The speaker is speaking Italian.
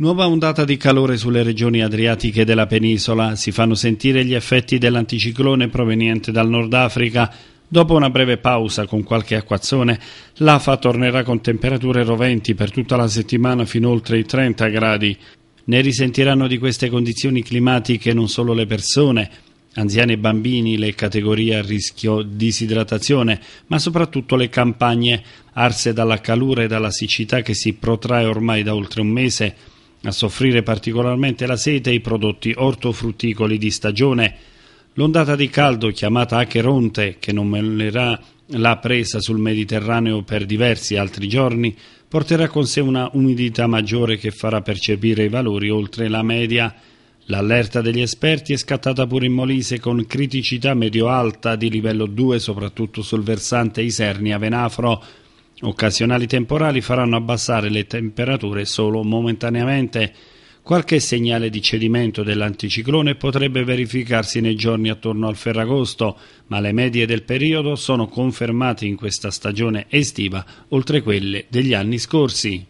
Nuova ondata di calore sulle regioni adriatiche della penisola. Si fanno sentire gli effetti dell'anticiclone proveniente dal Nord Africa. Dopo una breve pausa con qualche acquazzone, l'AFA tornerà con temperature roventi per tutta la settimana fino oltre i 30 gradi. Ne risentiranno di queste condizioni climatiche non solo le persone, anziani e bambini, le categorie a rischio disidratazione, ma soprattutto le campagne arse dalla calura e dalla siccità che si protrae ormai da oltre un mese a soffrire particolarmente la sete e i prodotti ortofrutticoli di stagione. L'ondata di caldo chiamata Acheronte, che non mollerà la presa sul Mediterraneo per diversi altri giorni, porterà con sé una umidità maggiore che farà percepire i valori oltre la media. L'allerta degli esperti è scattata pure in Molise con criticità medio-alta di livello 2 soprattutto sul versante Isernia-Venafro Occasionali temporali faranno abbassare le temperature solo momentaneamente. Qualche segnale di cedimento dell'anticiclone potrebbe verificarsi nei giorni attorno al Ferragosto, ma le medie del periodo sono confermate in questa stagione estiva oltre quelle degli anni scorsi.